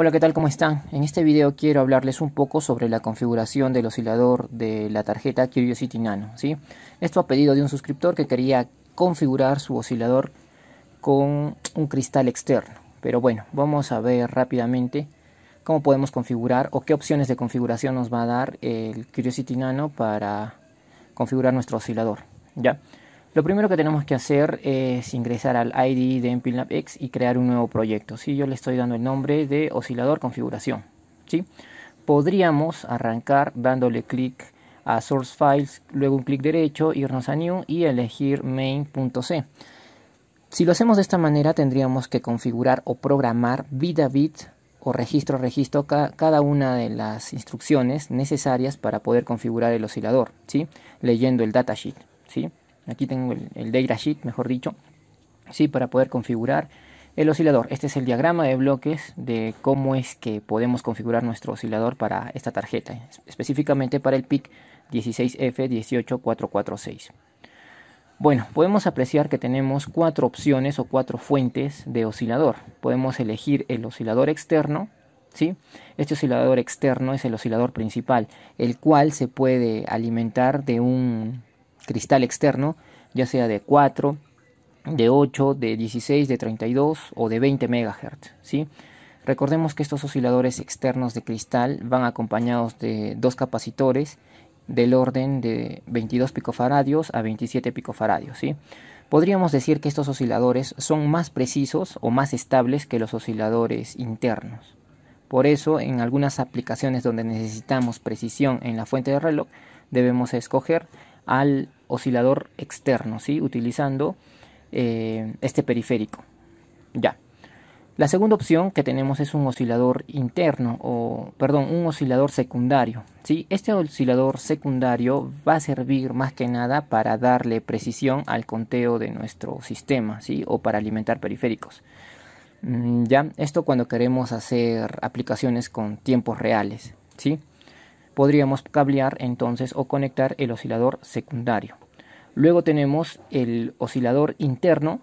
Hola, ¿qué tal? ¿Cómo están? En este video quiero hablarles un poco sobre la configuración del oscilador de la tarjeta Curiosity Nano, Esto a pedido de un suscriptor que quería configurar su oscilador con un cristal externo. Pero bueno, vamos a ver rápidamente cómo podemos configurar o qué opciones de configuración nos va a dar el Curiosity Nano para configurar nuestro oscilador, ¿ya? Lo primero que tenemos que hacer es ingresar al ID de MPLAB X y crear un nuevo proyecto. ¿sí? Yo le estoy dando el nombre de oscilador configuración. ¿sí? Podríamos arrancar dándole clic a Source Files, luego un clic derecho, irnos a New y elegir main.c. Si lo hacemos de esta manera tendríamos que configurar o programar bit a bit o registro a registro cada una de las instrucciones necesarias para poder configurar el oscilador, ¿sí? leyendo el datasheet. ¿sí? Aquí tengo el, el data sheet, mejor dicho, ¿sí? para poder configurar el oscilador. Este es el diagrama de bloques de cómo es que podemos configurar nuestro oscilador para esta tarjeta, específicamente para el PIC 16F18446. Bueno, podemos apreciar que tenemos cuatro opciones o cuatro fuentes de oscilador. Podemos elegir el oscilador externo, ¿sí? Este oscilador externo es el oscilador principal, el cual se puede alimentar de un cristal externo, ya sea de 4, de 8, de 16, de 32 o de 20 MHz. ¿sí? Recordemos que estos osciladores externos de cristal van acompañados de dos capacitores del orden de 22 picofaradios a 27 picofaradios. ¿sí? Podríamos decir que estos osciladores son más precisos o más estables que los osciladores internos. Por eso, en algunas aplicaciones donde necesitamos precisión en la fuente de reloj, debemos escoger al oscilador externo, ¿sí? utilizando eh, este periférico. Ya. La segunda opción que tenemos es un oscilador interno o, perdón, un oscilador secundario. ¿sí? Este oscilador secundario va a servir más que nada para darle precisión al conteo de nuestro sistema ¿sí? o para alimentar periféricos. Mm, ¿Ya? Esto cuando queremos hacer aplicaciones con tiempos reales. ¿sí? podríamos cablear entonces o conectar el oscilador secundario. Luego tenemos el oscilador interno.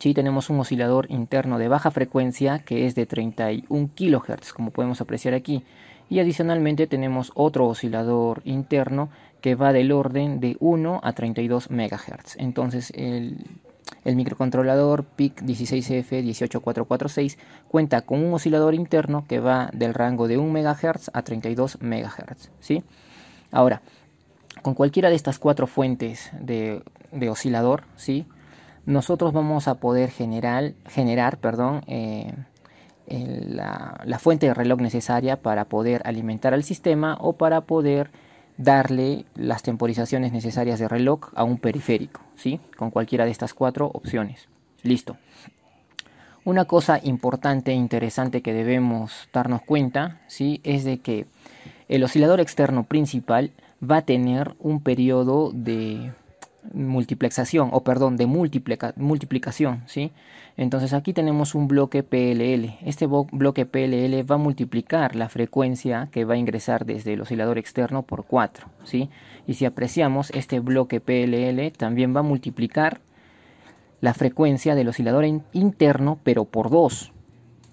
Si tenemos un oscilador interno de baja frecuencia que es de 31 kHz, como podemos apreciar aquí. Y adicionalmente tenemos otro oscilador interno que va del orden de 1 a 32 MHz. Entonces el el microcontrolador PIC 16F18446 cuenta con un oscilador interno que va del rango de 1 MHz a 32 MHz. ¿sí? Ahora, con cualquiera de estas cuatro fuentes de, oscilador, ¿sí? nosotros vamos a poder generar, generar perdón, eh, la, fuente de reloj necesaria para poder alimentar al sistema o para poder darle las temporizaciones necesarias de reloj a un periférico. ¿sí? Con cualquiera de estas cuatro opciones. Listo. Una cosa importante e interesante que debemos darnos cuenta, ¿sí? Es de que el oscilador externo principal va a tener un periodo de multiplexación, o perdón, de multiplicación, ¿sí? Entonces aquí tenemos un bloque PLL. Este bloque PLL va a multiplicar la frecuencia que va a ingresar desde el oscilador externo por 4, ¿sí? Y si apreciamos, este bloque PLL también va a multiplicar la frecuencia del oscilador interno, pero por 2,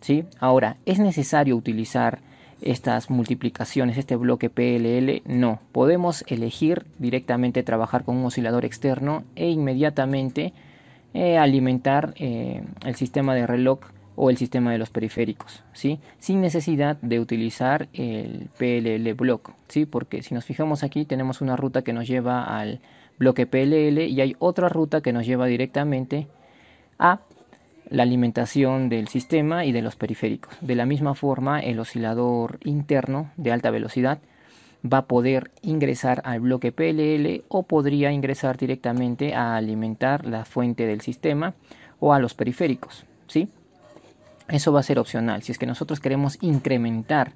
¿sí? Ahora, es necesario utilizar estas multiplicaciones, este bloque PLL, no. Podemos elegir directamente trabajar con un oscilador externo e inmediatamente eh, alimentar eh, el sistema de reloj o el sistema de los periféricos, ¿sí? sin necesidad de utilizar el PLL block, ¿sí? porque si nos fijamos aquí tenemos una ruta que nos lleva al bloque PLL y hay otra ruta que nos lleva directamente a la alimentación del sistema y de los periféricos. De la misma forma, el oscilador interno de alta velocidad va a poder ingresar al bloque PLL o podría ingresar directamente a alimentar la fuente del sistema o a los periféricos, ¿sí? Eso va a ser opcional. Si es que nosotros queremos incrementar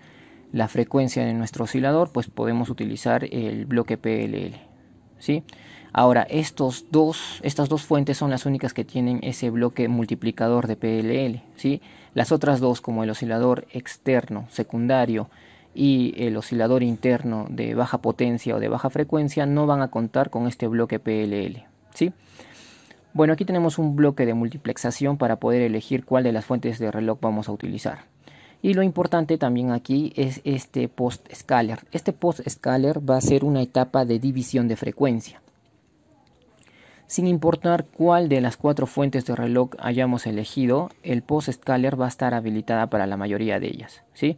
la frecuencia de nuestro oscilador, pues podemos utilizar el bloque PLL, ¿sí? Ahora, estas dos fuentes son las únicas que tienen ese bloque multiplicador de PLL. ¿sí? Las otras dos, como el oscilador externo secundario y el oscilador interno de baja potencia o de baja frecuencia, no van a contar con este bloque PLL. ¿sí? Bueno, aquí tenemos un bloque de multiplexación para poder elegir cuál de las fuentes de reloj vamos a utilizar. Y lo importante también aquí es este post-scaler. Este post-scaler va a ser una etapa de división de frecuencia. Sin importar cuál de las cuatro fuentes de reloj hayamos elegido, el post scaler va a estar habilitada para la mayoría de ellas, ¿sí?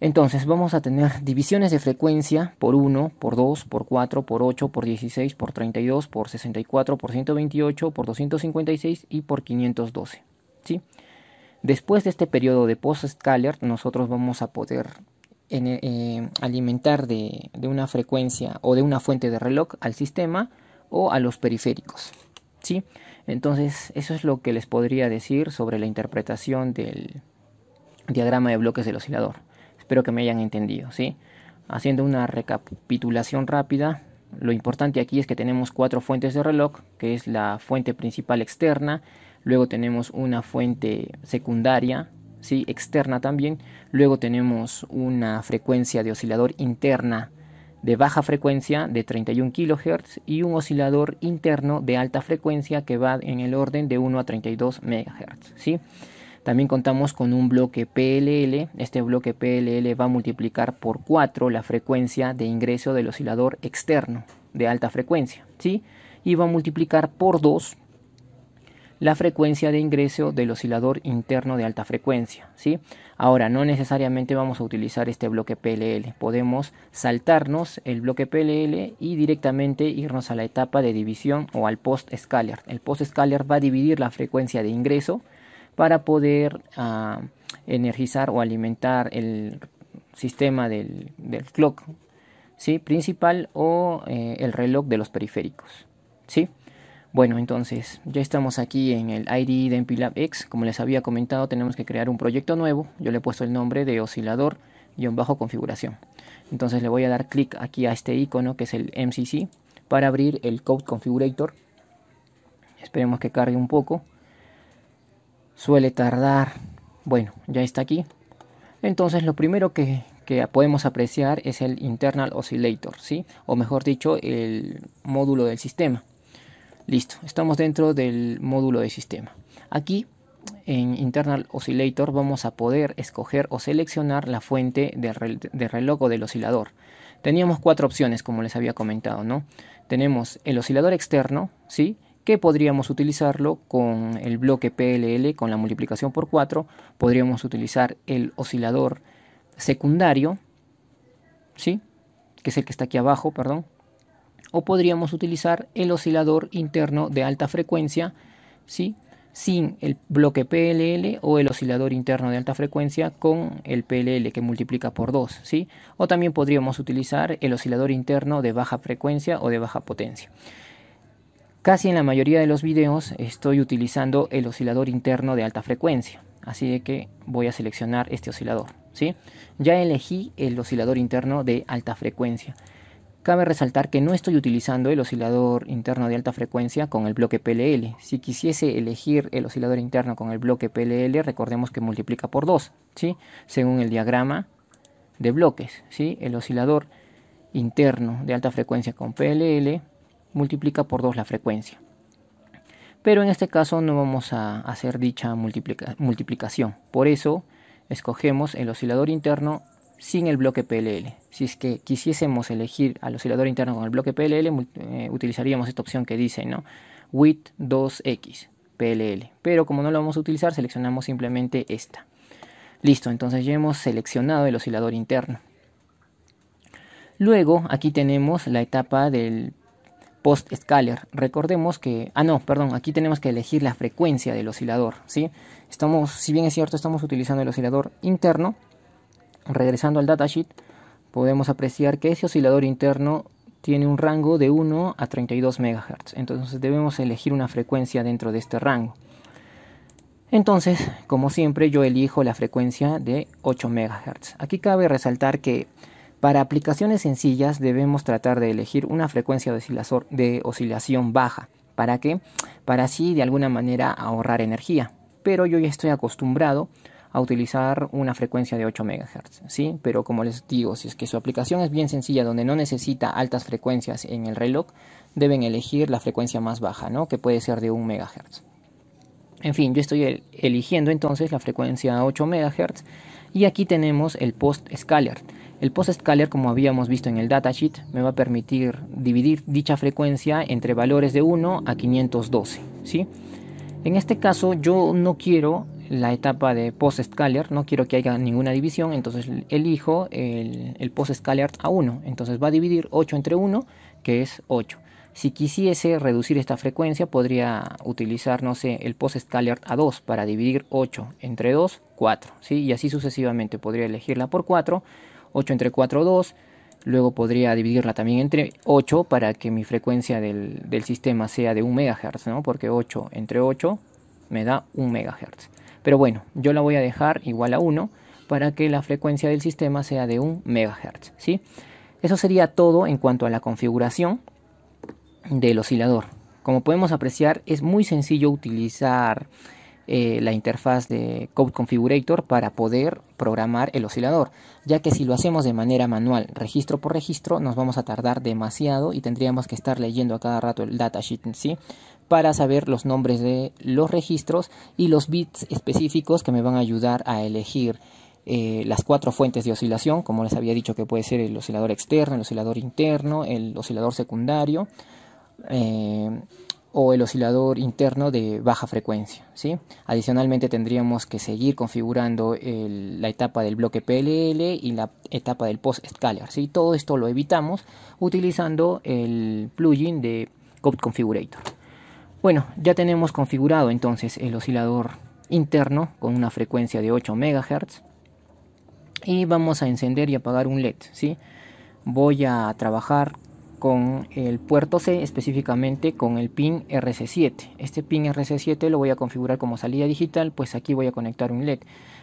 Entonces vamos a tener divisiones de frecuencia por 1, por 2, por 4, por 8, por 16, por 32, por 64, por 128, por 256 y por 512, ¿sí? Después de este periodo de post-scaler, nosotros vamos a poder eh, alimentar de, una frecuencia o de una fuente de reloj al sistema o a los periféricos. ¿sí? Entonces, eso es lo que les podría decir sobre la interpretación del diagrama de bloques del oscilador. Espero que me hayan entendido. ¿sí? Haciendo una recapitulación rápida, lo importante aquí es que tenemos cuatro fuentes de reloj, que es la fuente principal externa, luego tenemos una fuente secundaria, ¿sí? externa también, luego tenemos una frecuencia de oscilador interna, de baja frecuencia de 31 kHz y un oscilador interno de alta frecuencia que va en el orden de 1 a 32 MHz. ¿sí? También contamos con un bloque PLL. Este bloque PLL va a multiplicar por 4 la frecuencia de ingreso del oscilador externo de alta frecuencia. ¿sí? Y va a multiplicar por 2 la frecuencia de ingreso del oscilador interno de alta frecuencia. ¿sí? Ahora, no necesariamente vamos a utilizar este bloque PLL, podemos saltarnos el bloque PLL y directamente irnos a la etapa de división o al post-scalar. El post scaler va a dividir la frecuencia de ingreso para poder ah, energizar o alimentar el sistema del, clock ¿sí? principal o eh, el reloj de los periféricos. ¿sí? Bueno, entonces ya estamos aquí en el IDE de MPLAB X. Como les había comentado, tenemos que crear un proyecto nuevo. Yo le he puesto el nombre de oscilador-configuración. Entonces le voy a dar clic aquí a este icono que es el MCC para abrir el Code Configurator. Esperemos que cargue un poco. Suele tardar. Bueno, ya está aquí. Entonces lo primero que, que podemos apreciar es el Internal Oscillator, ¿sí? O mejor dicho, el módulo del sistema. Listo, estamos dentro del módulo de sistema. Aquí en Internal Oscillator vamos a poder escoger o seleccionar la fuente de reloj, o del oscilador. Teníamos cuatro opciones, como les había comentado, ¿no? Tenemos el oscilador externo, ¿sí? Que podríamos utilizarlo con el bloque PLL, con la multiplicación por 4. Podríamos utilizar el oscilador secundario, ¿sí? Que es el que está aquí abajo, perdón o podríamos utilizar el oscilador interno de alta frecuencia, ¿sí? sin el bloque PLL o el oscilador interno de alta frecuencia con el PLL que multiplica por 2, ¿sí? O también podríamos utilizar el oscilador interno de baja frecuencia o de baja potencia. Casi en la mayoría de los videos estoy utilizando el oscilador interno de alta frecuencia, así que voy a seleccionar este oscilador, ¿sí? Ya elegí el oscilador interno de alta frecuencia. Cabe resaltar que no estoy utilizando el oscilador interno de alta frecuencia con el bloque PLL. Si quisiese elegir el oscilador interno con el bloque PLL, recordemos que multiplica por 2, ¿sí? según el diagrama de bloques. ¿sí? El oscilador interno de alta frecuencia con PLL multiplica por 2 la frecuencia. Pero en este caso no vamos a hacer dicha multiplicación. Por eso escogemos el oscilador interno sin el bloque PLL. Si es que quisiésemos elegir al oscilador interno con el bloque PLL, eh, utilizaríamos esta opción que dice, ¿no? with 2X PLL. Pero como no lo vamos a utilizar, seleccionamos simplemente esta. Listo, entonces ya hemos seleccionado el oscilador interno. Luego, aquí tenemos la etapa del post scaler. Recordemos que, ah no, perdón, aquí tenemos que elegir la frecuencia del oscilador, ¿sí? Estamos, si bien es cierto, estamos utilizando el oscilador interno, Regresando al datasheet, podemos apreciar que ese oscilador interno tiene un rango de 1 a 32 MHz, entonces debemos elegir una frecuencia dentro de este rango. Entonces, como siempre, yo elijo la frecuencia de 8 MHz. Aquí cabe resaltar que para aplicaciones sencillas debemos tratar de elegir una frecuencia de, oscilación baja. ¿Para qué? Para así de alguna manera ahorrar energía. Pero yo ya estoy acostumbrado a utilizar una frecuencia de 8 MHz, ¿sí? Pero como les digo, si es que su aplicación es bien sencilla, donde no necesita altas frecuencias en el reloj, deben elegir la frecuencia más baja, ¿no? Que puede ser de 1 MHz. En fin, yo estoy eligiendo entonces la frecuencia 8 MHz y aquí tenemos el post scaler. El post scaler, como habíamos visto en el datasheet, me va a permitir dividir dicha frecuencia entre valores de 1 a 512, ¿sí? En este caso yo no quiero la etapa de post-scalar, no quiero que haya ninguna división, entonces elijo el, post-scalar a 1, entonces va a dividir 8 entre 1, que es 8. Si quisiese reducir esta frecuencia, podría utilizar, no sé, el post-scalar a 2 para dividir 8 entre 2, 4, ¿sí? Y así sucesivamente, podría elegirla por 4, 8 entre 4, 2, Luego podría dividirla también entre 8 para que mi frecuencia del, sistema sea de 1 MHz, porque 8 entre 8 me da 1 MHz. Pero bueno, yo la voy a dejar igual a 1 para que la frecuencia del sistema sea de 1 MHz. ¿sí? Eso sería todo en cuanto a la configuración del oscilador. Como podemos apreciar, es muy sencillo utilizar eh, la interfaz de Code Configurator para poder programar el oscilador, ya que si lo hacemos de manera manual, registro por registro, nos vamos a tardar demasiado y tendríamos que estar leyendo a cada rato el datasheet, ¿sí? Para saber los nombres de los registros y los bits específicos que me van a ayudar a elegir eh, las cuatro fuentes de oscilación, como les había dicho que puede ser el oscilador externo, el oscilador interno, el oscilador secundario, eh, o el oscilador interno de baja frecuencia. ¿sí? Adicionalmente tendríamos que seguir configurando la etapa del bloque PLL y la etapa del post-scalar. Si Todo esto lo evitamos utilizando el plugin de Code Configurator. Bueno, ya tenemos configurado entonces el oscilador interno con una frecuencia de 8 MHz y vamos a encender y apagar un LED. ¿sí? Voy a trabajar con el puerto C, específicamente con el pin RC7. Este pin RC7 lo voy a configurar como salida digital, pues aquí voy a conectar un LED.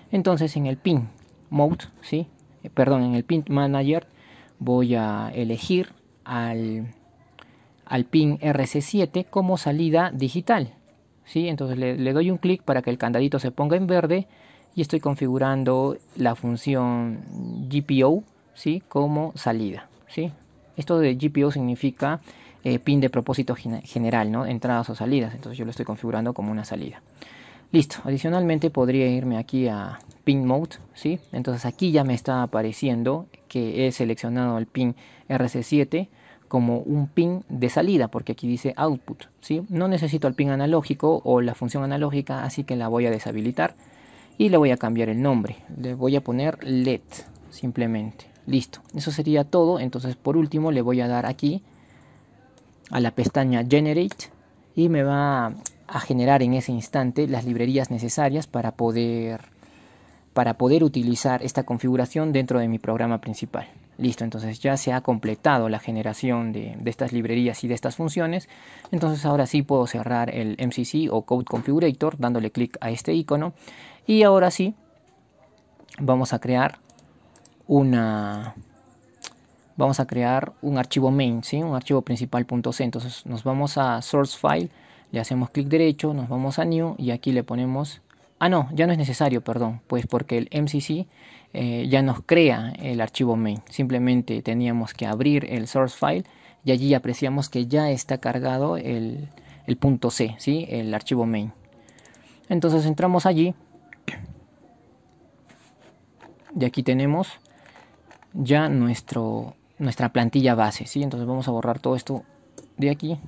Entonces en el pin mode, ¿sí? Eh, perdón, en el pin manager voy a elegir al, al pin RC7 como salida digital. ¿sí? Entonces le, doy un clic para que el candadito se ponga en verde y estoy configurando la función GPO ¿sí? como salida. ¿sí? Esto de GPO significa eh, pin de propósito general, ¿no? Entradas o salidas. Entonces yo lo estoy configurando como una salida. Listo. Adicionalmente podría irme aquí a pin mode, ¿sí? Entonces aquí ya me está apareciendo que he seleccionado el pin RC7 como un pin de salida, porque aquí dice output, ¿sí? No necesito el pin analógico o la función analógica, así que la voy a deshabilitar y le voy a cambiar el nombre. Le voy a poner LED, simplemente, Listo, eso sería todo. Entonces por último le voy a dar aquí a la pestaña Generate y me va a generar en ese instante las librerías necesarias para poder para poder utilizar esta configuración dentro de mi programa principal. Listo, entonces ya se ha completado la generación de, de, estas librerías y de estas funciones. Entonces ahora sí puedo cerrar el MCC o Code Configurator dándole clic a este icono. Y ahora sí, vamos a crear una vamos a crear un archivo main, ¿sí? un archivo principal.c. Entonces nos vamos a source file, le hacemos clic derecho, nos vamos a new y aquí le ponemos... Ah, no, ya no es necesario, perdón, pues porque el MCC eh, ya nos crea el archivo main. Simplemente teníamos que abrir el source file y allí apreciamos que ya está cargado el, punto .c, ¿sí? el archivo main. Entonces entramos allí y aquí tenemos ya nuestro, nuestra plantilla base, ¿sí? Entonces vamos a borrar todo esto de aquí.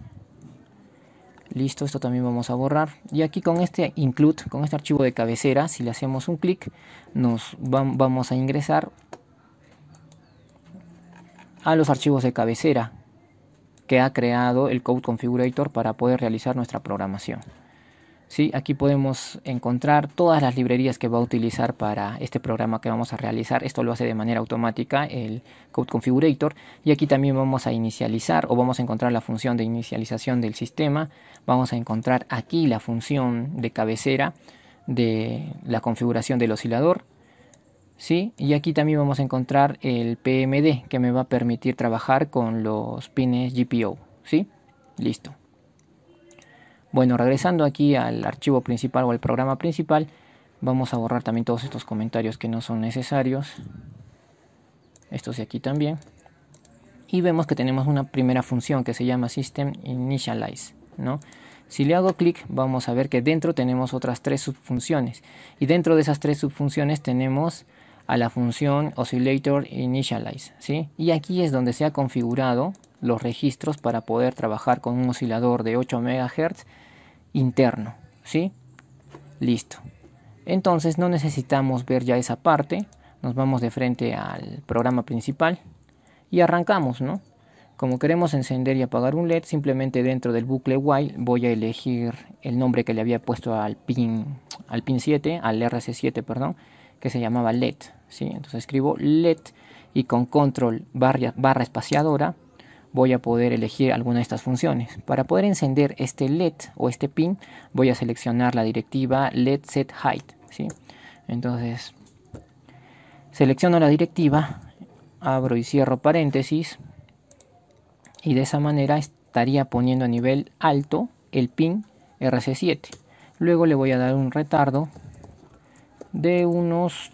Listo, esto también vamos a borrar. Y aquí con este include, con este archivo de cabecera, si le hacemos un clic, nos vamos a ingresar a los archivos de cabecera que ha creado el Code Configurator para poder realizar nuestra programación. Aquí podemos encontrar todas las librerías que va a utilizar para este programa que vamos a realizar. Esto lo hace de manera automática el Code Configurator. Y aquí también vamos a inicializar o vamos a encontrar la función de inicialización del sistema. Vamos a encontrar aquí la función de cabecera de la configuración del oscilador. ¿Sí? Y aquí también vamos a encontrar el PMD que me va a permitir trabajar con los pines GPO, ¿sí? Listo. Bueno, regresando aquí al archivo principal o al programa principal, vamos a borrar también todos estos comentarios que no son necesarios. Estos de aquí también. Y vemos que tenemos una primera función que se llama System Initialize, ¿no? Si le hago clic, vamos a ver que dentro tenemos otras tres subfunciones. Y dentro de esas tres subfunciones tenemos a la función oscillator initialize, ¿sí? Y aquí es donde se ha configurado los registros para poder trabajar con un oscilador de 8 MHz interno, ¿sí? Listo. Entonces no necesitamos ver ya esa parte, nos vamos de frente al programa principal y arrancamos, ¿no? Como queremos encender y apagar un LED, simplemente dentro del bucle while voy a elegir el nombre que le había puesto al pin, al pin 7, al RC7, perdón, que se llamaba LED, ¿sí? Entonces escribo LED y con control barra espaciadora voy a poder elegir alguna de estas funciones. Para poder encender este LED o este pin, voy a seleccionar la directiva LED set height. ¿sí? Entonces, selecciono la directiva, abro y cierro paréntesis, y de esa manera estaría poniendo a nivel alto el pin RC7. Luego le voy a dar un retardo de unos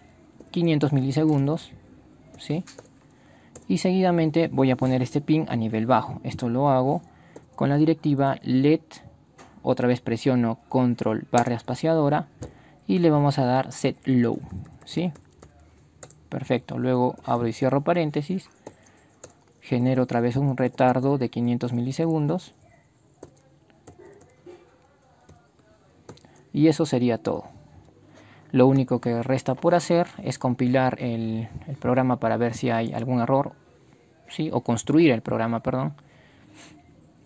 500 milisegundos, ¿sí? y seguidamente voy a poner este pin a nivel bajo. Esto lo hago con la directiva LED, otra vez presiono control barra espaciadora y le vamos a dar set low, ¿sí? Perfecto, luego abro y cierro paréntesis, genero otra vez un retardo de 500 milisegundos y eso sería todo. Lo único que resta por hacer es compilar el, programa para ver si hay algún error, ¿sí? o construir el programa, perdón.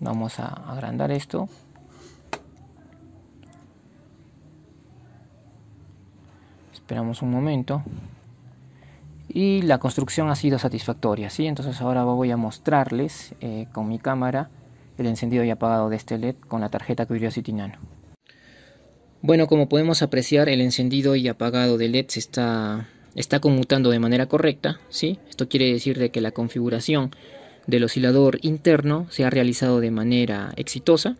Vamos a agrandar esto. Esperamos un momento. Y la construcción ha sido satisfactoria, ¿sí? Entonces ahora voy a mostrarles eh, con mi cámara el encendido y apagado de este LED con la tarjeta Curiosity Nano. Bueno, como podemos apreciar, el encendido y apagado de LED se está, está conmutando de manera correcta. ¿sí? Esto quiere decir de que la configuración del oscilador interno se ha realizado de manera exitosa.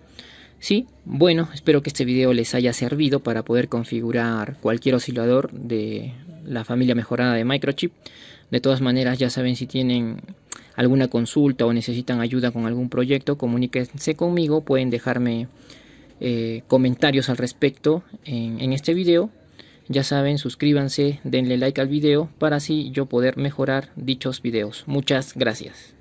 Sí, bueno, espero que este video les haya servido para poder configurar cualquier oscilador de la familia mejorada de Microchip. De todas maneras, ya saben si tienen alguna consulta o necesitan ayuda con algún proyecto, comuníquense conmigo, pueden dejarme eh, comentarios al respecto en, en este video. Ya saben, suscríbanse, denle like al video para así yo poder mejorar dichos videos. Muchas gracias.